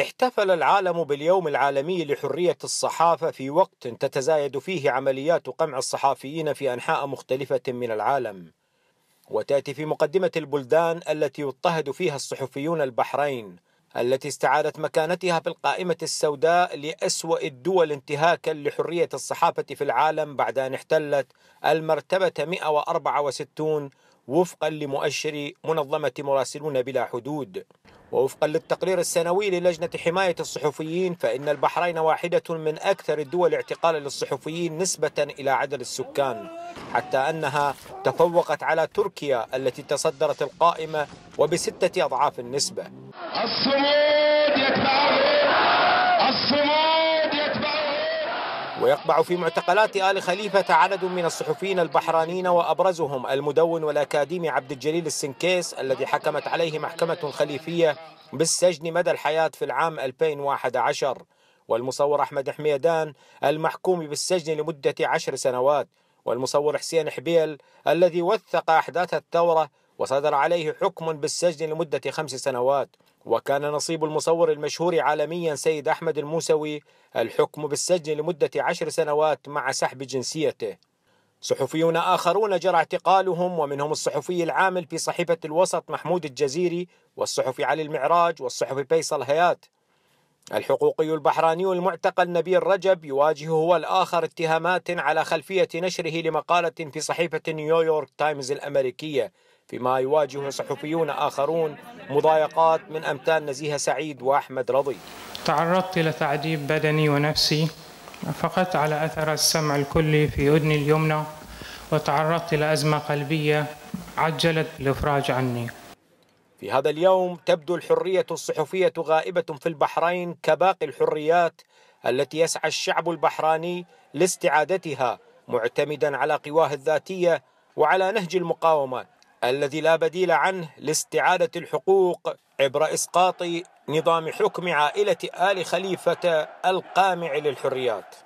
احتفل العالم باليوم العالمي لحرية الصحافة في وقت تتزايد فيه عمليات قمع الصحافيين في أنحاء مختلفة من العالم وتأتي في مقدمة البلدان التي يضطهد فيها الصحفيون البحرين التي استعادت مكانتها في القائمة السوداء لأسوأ الدول انتهاكا لحرية الصحافة في العالم بعد أن احتلت المرتبة 164 وفقا لمؤشر منظمة مراسلون بلا حدود ووفقا للتقرير السنوي للجنة حماية الصحفيين فإن البحرين واحدة من أكثر الدول اعتقالا للصحفيين نسبة إلى عدد السكان حتى أنها تفوقت على تركيا التي تصدرت القائمة وبستة أضعاف النسبة الصمود يتبعه ويقبع في معتقلات آل خليفة عدد من الصحفيين البحرانيين وأبرزهم المدون والأكاديمي عبد الجليل السنكيس الذي حكمت عليه محكمة خليفية بالسجن مدى الحياة في العام 2011 والمصور أحمد حميدان المحكوم بالسجن لمدة عشر سنوات والمصور حسين حبيل الذي وثق أحداث الثورة وصدر عليه حكم بالسجن لمدة خمس سنوات وكان نصيب المصور المشهور عالميا سيد أحمد الموسوي الحكم بالسجن لمدة عشر سنوات مع سحب جنسيته صحفيون آخرون جرى اعتقالهم ومنهم الصحفي العامل في صحيفة الوسط محمود الجزيري والصحفي علي المعراج والصحفي فيصل هيات الحقوقي البحراني المعتقل نبيل رجب يواجه هو الآخر اتهامات على خلفية نشره لمقالة في صحيفة نيويورك تايمز الأمريكية فيما يواجه صحفيون آخرون مضايقات من أمتان نزيه سعيد وأحمد رضي تعرضت إلى تعذيب بدني ونفسي فقط على أثر السمع الكلي في أذني اليمنى وتعرضت إلى أزمة قلبية عجلت الإفراج عني في هذا اليوم تبدو الحرية الصحفية غائبة في البحرين كباقي الحريات التي يسعى الشعب البحراني لاستعادتها معتمدا على قواه الذاتية وعلى نهج المقاومة الذي لا بديل عنه لاستعادة الحقوق عبر إسقاط نظام حكم عائلة آل خليفة القامع للحريات